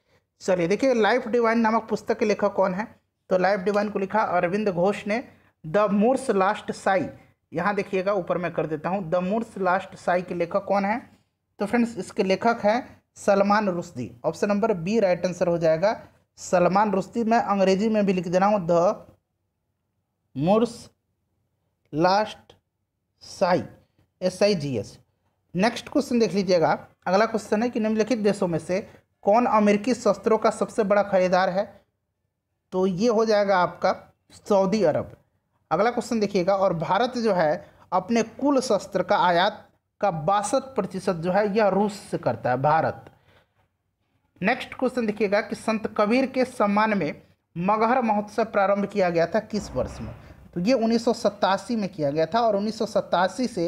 चलिए देखिए लाइफ डिवाइन नामक पुस्तक के लेखक कौन है तो लाइफ डिवाइन को लिखा अरविंद घोष ने द मूर्स लास्ट साई यहाँ देखिएगा ऊपर मैं कर देता हूँ द मूर्स लास्ट साई के लेखक कौन है तो फ्रेंड्स इसके लेखक हैं Salman Rushdie option number B right answer हो जाएगा सलमान रुश्दी मैं अंग्रेजी में भी लिख दे रहा हूँ the Moor's last sigh S I G S next question देख लीजिएगा अगला क्वेश्चन है कि निम्नलिखित देशों में से कौन अमेरिकी शस्त्रों का सबसे बड़ा खरीदार है तो ये हो जाएगा आपका सऊदी अरब अगला क्वेश्चन देखिएगा और भारत जो है अपने कुल शस्त्र का आयात का बासठ प्रतिशत जो है यह रूस से करता है भारत नेक्स्ट क्वेश्चन देखिएगा कि संत कबीर के सम्मान में मगहर महोत्सव प्रारंभ किया गया था किस वर्ष में तो ये उन्नीस में किया गया था और उन्नीस से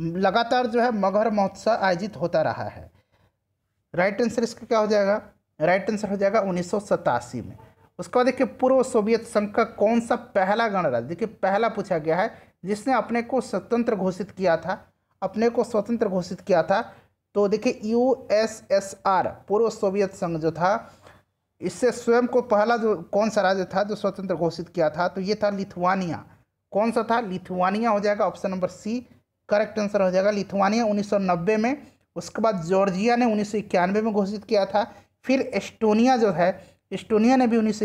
लगातार जो है मगहर महोत्सव आयोजित होता रहा है राइट आंसर इसका क्या हो जाएगा राइट आंसर हो जाएगा उन्नीस में उसके बाद देखिए पूर्व सोवियत संघ का कौन सा पहला गणराज्य देखिए पहला पूछा गया है जिसने अपने को स्वतंत्र घोषित किया था अपने को स्वतंत्र घोषित किया था तो देखिए यूएसएसआर पूर्व सोवियत संघ जो था इससे स्वयं को पहला जो कौन सा राज्य था जो स्वतंत्र घोषित किया था तो ये था लिथुआनिया कौन सा था लिथुआनिया हो जाएगा option number C correct answer हो जाएगा लिथुआनिया 1990 में उसके बाद जॉर्जिया ने उन्नीस में घोषित किया था फिर एस्टोनिया जो है एस्टोनिया ने भी उन्नीस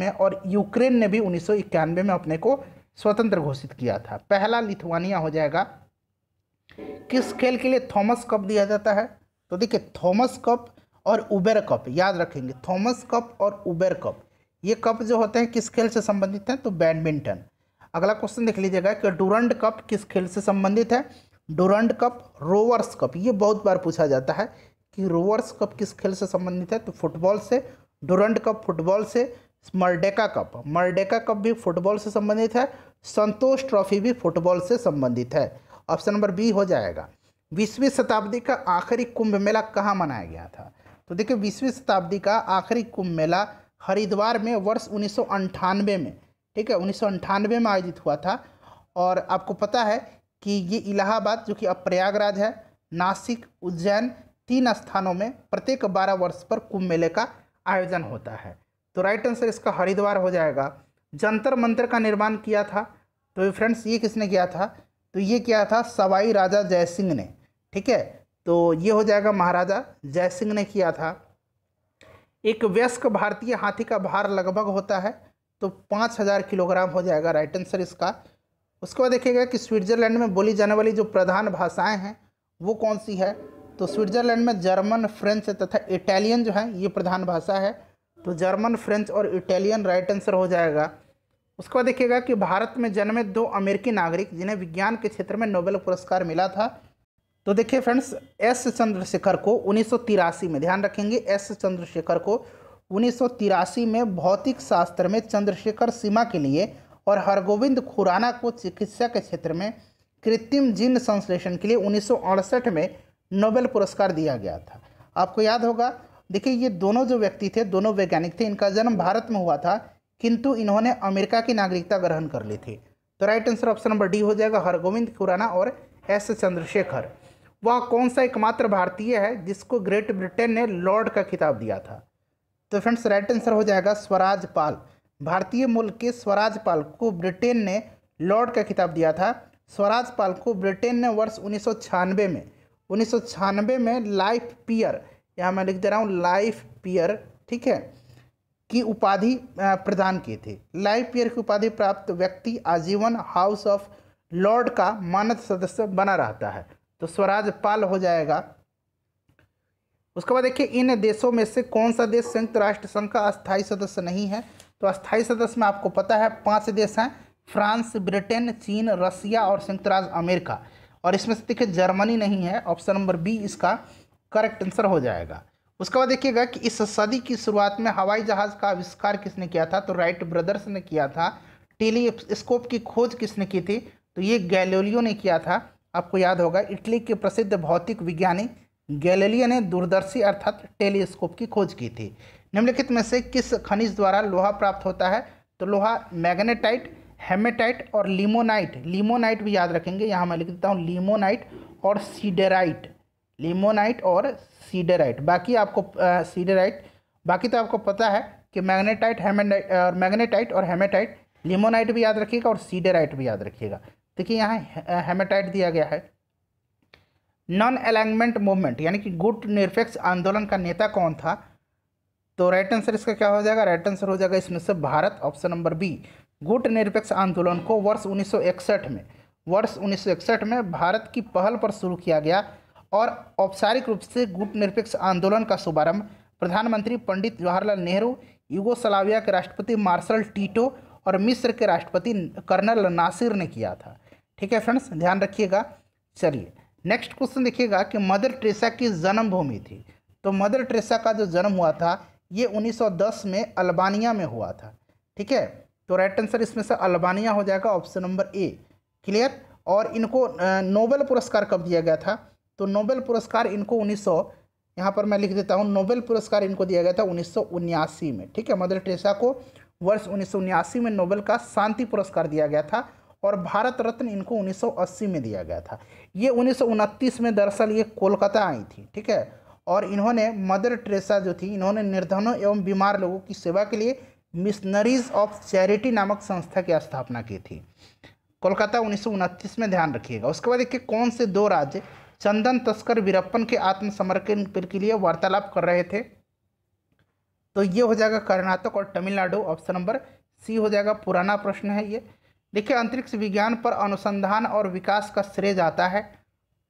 में और यूक्रेन ने भी उन्नीस में अपने को स्वतंत्र घोषित किया था पहला लिथुआनिया हो जाएगा किस खेल के लिए थॉमस कप दिया जाता है तो देखिए थॉमस कप और उबेर कप याद रखेंगे थॉमस कप और उबेर कप ये कप जो होते हैं किस खेल से संबंधित हैं तो बैडमिंटन अगला क्वेश्चन देख लीजिएगा कि डूरंड कप किस खेल से संबंधित है डूरंड कप रोवर्स कप ये बहुत बार पूछा जाता है कि रोवर्स कप किस खेल से संबंधित है तो फुटबॉल से डूरंड कप फुटबॉल से मर्डेका कप मर्डेका कप भी फुटबॉल से संबंधित है संतोष ट्रॉफी भी फुटबॉल से संबंधित है ऑप्शन नंबर बी हो जाएगा बीसवीं शताब्दी का आखिरी कुंभ मेला कहाँ मनाया गया था तो देखिए बीसवीं शताब्दी का आखिरी कुंभ मेला हरिद्वार में वर्ष उन्नीस में ठीक है उन्नीस में आयोजित हुआ था और आपको पता है कि ये इलाहाबाद जो कि अब प्रयागराज है नासिक उज्जैन तीन स्थानों में प्रत्येक बारह वर्ष पर कुंभ मेले का आयोजन होता है तो राइट आंसर इसका हरिद्वार हो जाएगा जंतर मंत्र का निर्माण किया था तो फ्रेंड्स ये किसने किया था तो ये क्या था सवाई राजा जयसिंह ने ठीक है तो ये हो जाएगा महाराजा जयसिंह ने किया था एक व्यस्क भारतीय हाथी का भार लगभग होता है तो पाँच हज़ार किलोग्राम हो जाएगा राइट आंसर इसका उसके बाद देखिएगा कि स्विट्ज़रलैंड में बोली जाने वाली जो प्रधान भाषाएं हैं वो कौन सी है तो स्विट्ज़रलैंड में जर्मन फ्रेंच तथा इटालियन जो है ये प्रधान भाषा है तो जर्मन फ्रेंच और इटालियन राइट आंसर हो जाएगा उसके बाद देखिएगा कि भारत में जन्मे दो अमेरिकी नागरिक जिन्हें विज्ञान के क्षेत्र में नोबेल पुरस्कार मिला था तो देखिए फ्रेंड्स एस चंद्रशेखर को उन्नीस में ध्यान रखेंगे एस चंद्रशेखर को उन्नीस में भौतिक शास्त्र में चंद्रशेखर सीमा के लिए और हरगोविंद खुराना को चिकित्सा के क्षेत्र में कृत्रिम जीन संश्लेषण के लिए उन्नीस में नोबेल पुरस्कार दिया गया था आपको याद होगा देखिए ये दोनों जो व्यक्ति थे दोनों वैज्ञानिक थे इनका जन्म भारत में हुआ था किंतु इन्होंने अमेरिका की नागरिकता ग्रहण कर ली थी तो right answer option number D हो जाएगा हरगोविंद खुराना और एस चंद्रशेखर वह कौन सा एकमात्र भारतीय है जिसको ग्रेट ब्रिटेन ने लॉर्ड का खिताब दिया था तो फ्रेंड्स राइट आंसर हो जाएगा स्वराज पाल भारतीय मूल के स्वराज पाल को ब्रिटेन ने लॉर्ड का खिताब दिया था स्वराज पाल को ब्रिटेन ने वर्ष उन्नीस में उन्नीस में लाइफ पियर यहाँ मैं लिख दे रहा हूँ लाइफ पियर ठीक है की उपाधि प्रदान की थी लाइफ ईयर की उपाधि प्राप्त व्यक्ति आजीवन हाउस ऑफ लॉर्ड का मानद सदस्य बना रहता है तो स्वराज पाल हो जाएगा उसके बाद देखिए इन देशों में से कौन सा देश संयुक्त राष्ट्र संघ का अस्थायी सदस्य नहीं है तो अस्थायी सदस्य में आपको पता है पांच देश हैं फ्रांस ब्रिटेन चीन रसिया और संयुक्त राज्य अमेरिका और इसमें से देखिए जर्मनी नहीं है ऑप्शन नंबर बी इसका करेक्ट आंसर हो जाएगा उसके बाद देखिएगा कि इस सदी की शुरुआत में हवाई जहाज़ का आविष्कार किसने किया था तो राइट ब्रदर्स ने किया था टेलीस्कोप की खोज किसने की थी तो ये गैलोलियो ने किया था आपको याद होगा इटली के प्रसिद्ध भौतिक विज्ञानी गैलोलियो ने दूरदर्शी अर्थात टेलीस्कोप की खोज की थी निम्नलिखित में से किस खनिज द्वारा लोहा प्राप्त होता है तो लोहा मैग्नेटाइट हेमेटाइट और लिमोनाइट लिमोनाइट भी याद रखेंगे यहाँ मैं लिख देता हूँ लिमोनाइट और सीडेराइट लिमोनाइट और सीडेराइट बाकी आपको सीडेराइट बाकी तो आपको पता है कि मैग्नेटाइट हेमेटाइट और मैग्नेटाइट और हेमेटाइट लिमोनाइट भी याद रखिएगा और सीडेराइट भी याद रखिएगा देखिए यहाँ हेमेटाइट दिया गया है नॉन अलाइनमेंट मूवमेंट यानी कि गुट निरपेक्ष आंदोलन का नेता कौन था तो राइट आंसर इसका क्या हो जाएगा राइट आंसर हो जाएगा इसमें से भारत ऑप्शन नंबर बी गुट निरपेक्ष आंदोलन को वर्ष 1961 में वर्ष 1961 में भारत की पहल पर शुरू किया गया और औपचारिक रूप से गुट निरपेक्ष आंदोलन का शुभारंभ प्रधानमंत्री पंडित जवाहरलाल नेहरू युगोसलाविया के राष्ट्रपति मार्शल टीटो और मिस्र के राष्ट्रपति कर्नल नासिर ने किया था ठीक है फ्रेंड्स ध्यान रखिएगा चलिए नेक्स्ट क्वेश्चन देखिएगा कि मदर ट्रेसा की जन्मभूमि थी तो मदर ट्रेसा का जो जन्म हुआ था ये 1910 में अल्बानिया में हुआ था ठीक है तो राइट आंसर इसमें से अल्बानिया हो जाएगा ऑप्शन नंबर ए क्लियर और इनको नोबल पुरस्कार कब दिया गया था तो नोबेल पुरस्कार इनको उन्नीस सौ यहाँ पर मैं लिख देता हूँ नोबेल पुरस्कार इनको दिया गया था उन्नीस में ठीक है मदर टेसा को वर्ष उन्नीस में नोबेल का शांति पुरस्कार दिया गया था और भारत रत्न इनको 1980 में दिया गया था ये उन्नीस में दरअसल ये कोलकाता आई थी ठीक है और इन्होंने मदर टेरेसा जो थी इन्होंने निर्धनों एवं बीमार लोगों की सेवा के लिए मिशनरीज ऑफ चैरिटी नामक संस्था की स्थापना की थी कोलकाता उन्नीस में ध्यान रखिएगा उसके बाद देखिए कौन से दो राज्य चंदन तस्कर वीरप्पन के आत्मसमर्पण के लिए वार्तालाप कर रहे थे तो ये हो जाएगा कर्नाटक और तमिलनाडु ऑप्शन नंबर सी हो जाएगा पुराना प्रश्न है ये देखिए अंतरिक्ष विज्ञान पर अनुसंधान और विकास का श्रेय जाता है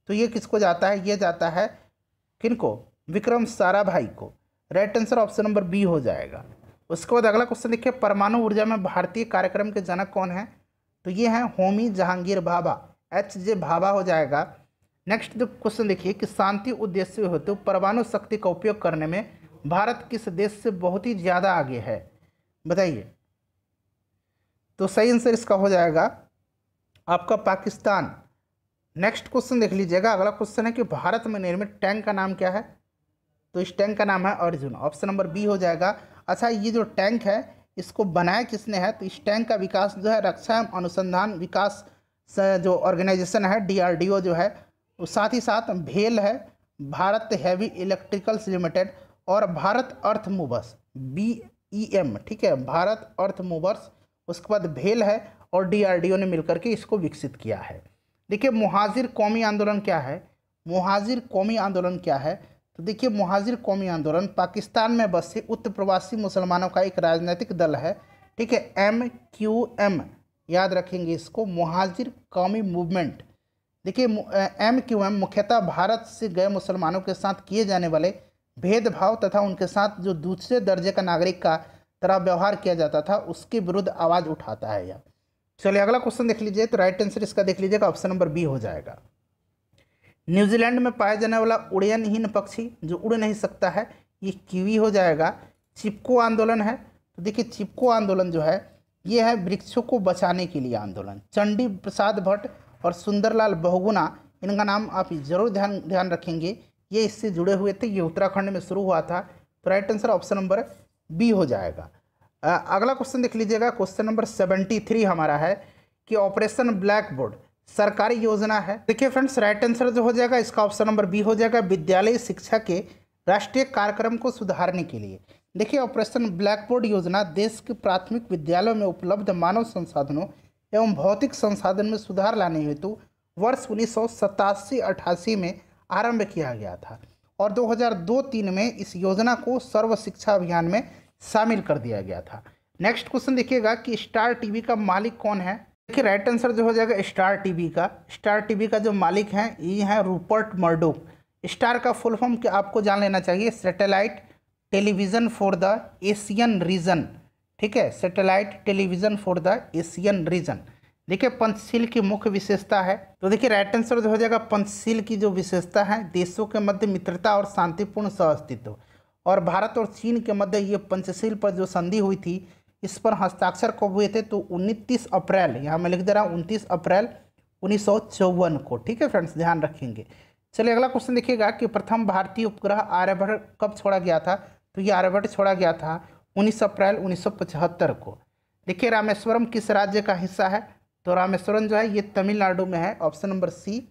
तो ये किसको जाता है ये जाता है किनको विक्रम साराभाई को right answer option number B हो जाएगा उसके बाद अगला क्वेश्चन देखिए परमाणु ऊर्जा में भारतीय कार्यक्रम के जनक कौन है तो ये हैं होमी जहांगीर भाभा एच जे भाभा हो जाएगा नेक्स्ट जो क्वेश्चन देखिए कि शांति उद्देश्य हेतु तो परमाणु शक्ति का उपयोग करने में भारत किस देश से बहुत ही ज़्यादा आगे है बताइए तो सही आंसर इसका हो जाएगा आपका पाकिस्तान नेक्स्ट क्वेश्चन देख लीजिएगा अगला क्वेश्चन है कि भारत में निर्मित टैंक का नाम क्या है तो इस टैंक का नाम है अर्जुन ऑप्शन नंबर बी हो जाएगा अच्छा ये जो टैंक है इसको बनाया किसने है तो इस टैंक का विकास जो है रक्षा एवं अनुसंधान विकास जो ऑर्गेनाइजेशन है डी जो है और साथ ही साथ भेल है भारत हैवी इलेक्ट्रिकल्स लिमिटेड और Bharat earth movers B E M ठीक है भारत अर्थ मूवर्स उसके बाद भेल है और डीआरडीओ ने मिलकर के इसको विकसित किया है देखिए मुहाजिर कौमी आंदोलन क्या है मुहाजिर कौमी आंदोलन क्या है तो देखिए मुहाजिर कौमी आंदोलन पाकिस्तान में बसे उत्तर प्रवासी मुसलमानों का एक राजनीतिक दल है ठीक है एम क्यू एम याद रखेंगे इसको मुहाजिर कौमी मूवमेंट देखिए एम क्यू एम मुख्यतः भारत से गए मुसलमानों के साथ किए जाने वाले भेदभाव तथा उनके साथ जो दूसरे दर्जे का नागरिक का तरह व्यवहार किया जाता था उसके विरुद्ध आवाज़ उठाता है यह चलिए अगला क्वेश्चन देख लीजिए तो राइट आंसर इसका देख लीजिएगा ऑप्शन नंबर बी हो जाएगा न्यूजीलैंड में पाया जाने वाला उड़यनहीन पक्षी जो उड़ नहीं सकता है ये कीवी हो जाएगा चिपको आंदोलन है तो देखिए चिपको आंदोलन जो है ये है वृक्षों को बचाने के लिए आंदोलन चंडी प्रसाद भट्ट और सुंदरलाल बहुगुना इनका नाम आप जरूर ध्यान ध्यान रखेंगे ये इससे जुड़े हुए थे ये उत्तराखंड में शुरू हुआ था तो right answer option number B हो जाएगा आ, अगला क्वेश्चन देख लीजिएगा क्वेश्चन नंबर सेवेंटी थ्री हमारा है कि ऑपरेशन ब्लैक बोर्ड सरकारी योजना है देखिए फ्रेंड्स राइट आंसर जो हो जाएगा इसका ऑप्शन नंबर बी हो जाएगा विद्यालय शिक्षा के राष्ट्रीय कार्यक्रम को सुधारने के लिए देखिए ऑपरेशन ब्लैक बोर्ड योजना देश के प्राथमिक विद्यालयों में उपलब्ध मानव संसाधनों एवं भौतिक संसाधन में सुधार लाने हेतु वर्ष उन्नीस सौ सतासी में आरंभ किया गया था और 2002-3 में इस योजना को सर्व शिक्षा अभियान में शामिल कर दिया गया था नेक्स्ट क्वेश्चन देखिएगा कि स्टार टीवी का मालिक कौन है देखिए राइट आंसर जो हो जाएगा स्टार टीवी का स्टार टीवी का जो मालिक है ये है रूपर्ट मर्डोक स्टार का फुल फॉर्म आपको जान लेना चाहिए satellite television for the Asian region ठीक है satellite television for the Asian region देखिए पंचशील की मुख्य विशेषता है तो देखिए राइट आंसर हो जाएगा पंचशील की जो विशेषता है देशों के मध्य मित्रता और शांतिपूर्ण सह और भारत और चीन के मध्य ये पंचशील पर जो संधि हुई थी इस पर हस्ताक्षर कब हुए थे तो उनतीस अप्रैल यहाँ मैं लिख दे रहा हूँ उनतीस अप्रैल उन्नीस को ठीक है फ्रेंड्स ध्यान रखेंगे चलिए अगला क्वेश्चन देखिएगा कि प्रथम भारतीय उपग्रह आर्यभट्ट कब छोड़ा गया था तो ये आर्यभट्ट छोड़ा गया था 19 अप्रैल 1975 को देखिए रामेश्वरम किस राज्य का हिस्सा है तो रामेश्वरम जो है ये तमिलनाडु में है ऑप्शन नंबर सी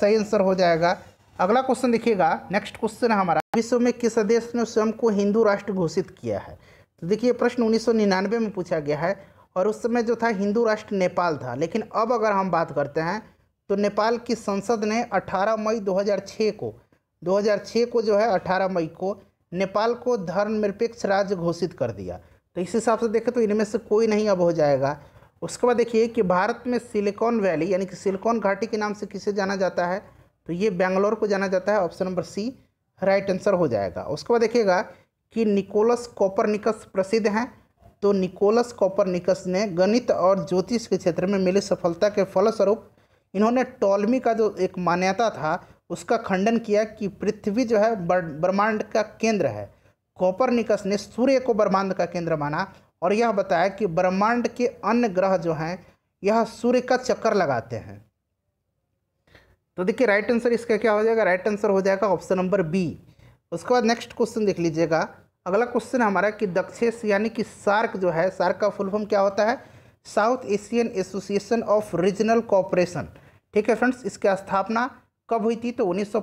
सही आंसर हो जाएगा अगला क्वेश्चन देखिएगा नेक्स्ट क्वेश्चन है हमारा विश्व में किस देश ने स्वयं को हिंदू राष्ट्र घोषित किया है तो देखिए प्रश्न उन्नीस में पूछा गया है और उस समय जो था हिंदू राष्ट्र नेपाल था लेकिन अब अगर हम बात करते हैं तो नेपाल की संसद ने 18 मई 2006 को 2006 को जो है 18 मई को नेपाल को धर्मनिरपेक्ष राज्य घोषित कर दिया तो इस हिसाब से देखें तो इनमें से कोई नहीं अब हो जाएगा उसके बाद देखिए कि भारत में सिलिकॉन वैली यानी कि सिलिकॉन घाटी के नाम से किसे जाना जाता है तो ये बेंगलोर को जाना जाता है option number C right answer हो जाएगा उसके बाद देखिएगा कि निकोलस कॉपरनिकस प्रसिद्ध हैं तो निकोलस कॉपरनिकस ने गणित और ज्योतिष के क्षेत्र में मिली सफलता के फलस्वरूप इन्होंने टॉलमी का जो एक मान्यता था उसका खंडन किया कि पृथ्वी जो है ब्रह्मांड का केंद्र है कॉपरनिकस ने सूर्य को ब्रह्मांड का केंद्र माना और यह बताया कि ब्रह्मांड के अन्य ग्रह जो हैं यह सूर्य का चक्कर लगाते हैं तो देखिए राइट आंसर इसका क्या हो जाएगा राइट आंसर हो जाएगा ऑप्शन नंबर बी उसके बाद नेक्स्ट क्वेश्चन देख लीजिएगा अगला क्वेश्चन हमारा कि दक्षेस यानी कि सार्क जो है सार्क का फुल फॉर्म क्या होता है South Asian Association of Regional Cooperation ठीक है फ्रेंड्स इसकी स्थापना कब हुई थी तो उन्नीस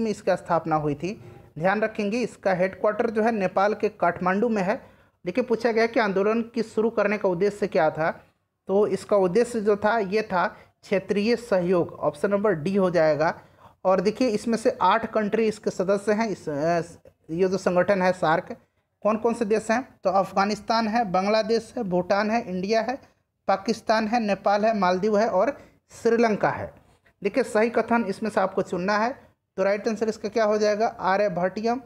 में इसका स्थापना हुई थी ध्यान रखेंगे इसका हेडक्वार्टर जो है नेपाल के काठमांडू में है देखिए पूछा गया कि आंदोलन की शुरू करने का उद्देश्य क्या था तो इसका उद्देश्य जो था ये था क्षेत्रीय सहयोग ऑप्शन नंबर डी हो जाएगा और देखिए इसमें से आठ कंट्री इसके सदस्य हैं इस ये जो संगठन है सार्क कौन कौन से देश हैं तो अफ़गानिस्तान है बांग्लादेश है भूटान है इंडिया है पाकिस्तान है नेपाल है मालदीव है और श्रीलंका है देखिए सही कथन इसमें से आपको चुनना है तो राइट आंसर इसका क्या हो जाएगा आर्य भट्टियम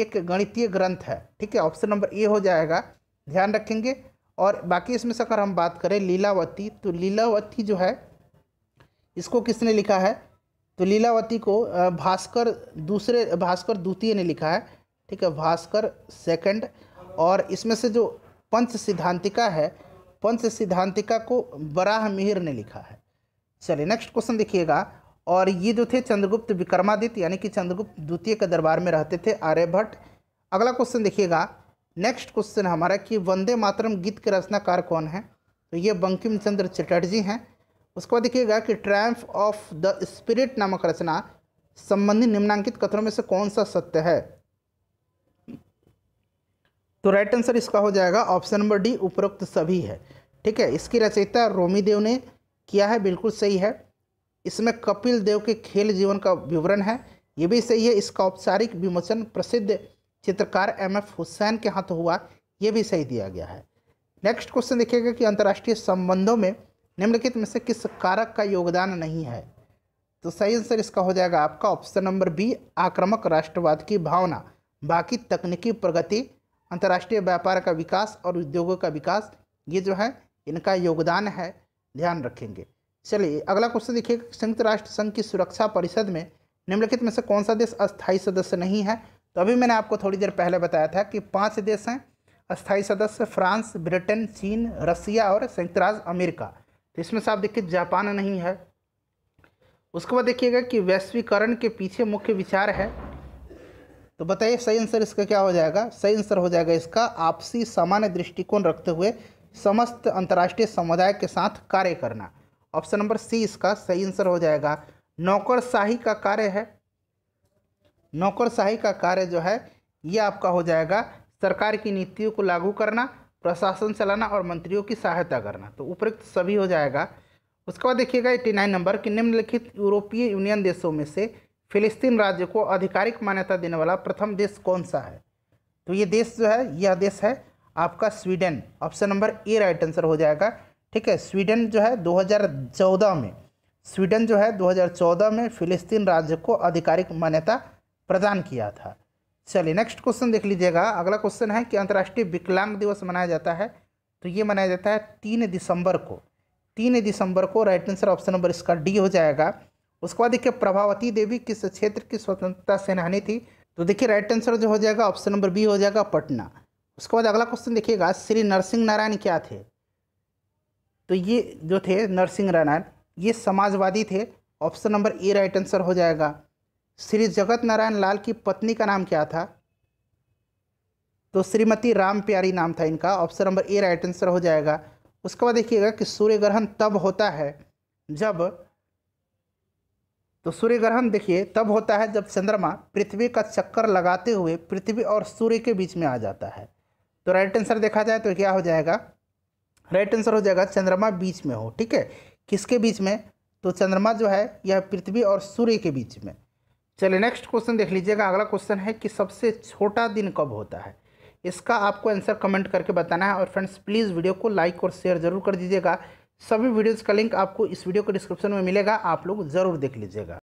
एक गणितीय ग्रंथ है ठीक है ऑप्शन नंबर ए हो जाएगा ध्यान रखेंगे और बाकी इसमें से अगर हम बात करें लीलावती तो लीलावती जो है इसको किसने लिखा है तो लीलावती को भास्कर दूसरे भास्कर द्वितीय ने लिखा है ठीक है भास्कर सेकंड और इसमें से जो पंच सिद्धांतिका है पंच सिद्धांतिका को बराह मिहिर ने लिखा है चलिए नेक्स्ट क्वेश्चन देखिएगा और ये जो थे चंद्रगुप्त विक्रमादित्य यानी कि चंद्रगुप्त द्वितीय के दरबार में रहते थे आर्यभट्ट अगला क्वेश्चन देखिएगा नेक्स्ट क्वेश्चन हमारा कि वंदे मातरम गीत के रचनाकार कौन है तो ये बंकिम चंद्र चटर्जी हैं उसके बाद देखिएगा कि ट्रैम्फ ऑफ द स्पिरिट नामक रचना संबंधित निम्नांकित कथनों में से कौन सा सत्य है तो राइट आंसर इसका हो जाएगा ऑप्शन नंबर डी उपरोक्त सभी है ठीक है इसकी रचयिता रोमी देव ने किया है बिल्कुल सही है इसमें कपिल देव के खेल जीवन का विवरण है ये भी सही है इसका औपचारिक विमोचन प्रसिद्ध चित्रकार एम एफ हुसैन के हाथ हुआ ये भी सही दिया गया है नेक्स्ट क्वेश्चन देखिएगा कि अंतर्राष्ट्रीय संबंधों में निम्नलिखित में से किस कारक का योगदान नहीं है तो सही आंसर इसका हो जाएगा आपका ऑप्शन नंबर बी आक्रामक राष्ट्रवाद की भावना बाकी तकनीकी प्रगति अंतर्राष्ट्रीय व्यापार का विकास और उद्योगों का विकास ये जो है इनका योगदान है ध्यान रखेंगे चलिए अगला क्वेश्चन देखिए संयुक्त राष्ट्र संघ की सुरक्षा परिषद में निम्नलिखित में से कौन सा देश अस्थायी सदस्य नहीं है तो अभी मैंने आपको थोड़ी देर पहले बताया था कि पांच देश हैं अस्थायी सदस्य फ्रांस ब्रिटेन चीन रसिया और संयुक्त राज्य अमेरिका तो इसमें से आप देखिए जापान नहीं है उसके बाद देखिएगा कि वैश्वीकरण के पीछे मुख्य विचार है तो बताइए सही आंसर इसका क्या हो जाएगा सही आंसर हो जाएगा इसका आपसी सामान्य दृष्टिकोण रखते हुए समस्त अंतर्राष्ट्रीय समुदाय के साथ कार्य करना ऑप्शन नंबर सी इसका सही आंसर हो जाएगा नौकरशाही का कार्य है नौकरशाही का कार्य जो है यह आपका हो जाएगा सरकार की नीतियों को लागू करना प्रशासन चलाना और मंत्रियों की सहायता करना तो उपयुक्त सभी हो जाएगा उसके बाद देखिएगा एट्टी नाइन नंबर कि निम्नलिखित यूरोपीय यूनियन देशों में से फिलिस्तीन राज्य को आधिकारिक मान्यता देने वाला प्रथम देश कौन सा है तो ये देश जो है यह देश है आपका Sweden option number A right answer हो जाएगा ठीक है स्वीडन जो है 2014 में स्वीडन जो है 2014 में फिलिस्तीन राज्य को आधिकारिक मान्यता प्रदान किया था चलिए नेक्स्ट क्वेश्चन देख लीजिएगा अगला क्वेश्चन है कि अंतर्राष्ट्रीय विकलांग दिवस मनाया जाता है तो ये मनाया जाता है तीन दिसंबर को तीन दिसंबर को राइट आंसर ऑप्शन नंबर इसका डी हो जाएगा उसके बाद देखिए प्रभावती देवी किस क्षेत्र की स्वतंत्रता सेनानी थी तो देखिए राइट आंसर जो हो जाएगा ऑप्शन नंबर बी हो जाएगा पटना उसके बाद अगला क्वेश्चन देखिएगा श्री नरसिंह नारायण क्या थे तो ये जो थे नरसिंह नारायण ये समाजवादी थे option number A right answer हो जाएगा श्री जगत नारायण लाल की पत्नी का नाम क्या था तो श्रीमती राम प्यारी नाम था इनका option number A right answer हो जाएगा उसके बाद देखिएगा कि सूर्य ग्रहण तब होता है जब तो सूर्य ग्रहण देखिए तब होता है जब चंद्रमा पृथ्वी का चक्कर लगाते हुए पृथ्वी और सूर्य के बीच में आ जाता है तो राइट आंसर देखा जाए तो क्या हो जाएगा राइट आंसर हो जाएगा चंद्रमा बीच में हो ठीक है किसके बीच में तो चंद्रमा जो है यह पृथ्वी और सूर्य के बीच में चलिए नेक्स्ट क्वेश्चन देख लीजिएगा अगला क्वेश्चन है कि सबसे छोटा दिन कब होता है इसका आपको आंसर कमेंट करके बताना है और फ्रेंड्स प्लीज़ वीडियो को लाइक और शेयर जरूर कर दीजिएगा सभी वीडियोज़ का लिंक आपको इस वीडियो के डिस्क्रिप्शन में मिलेगा आप लोग ज़रूर देख लीजिएगा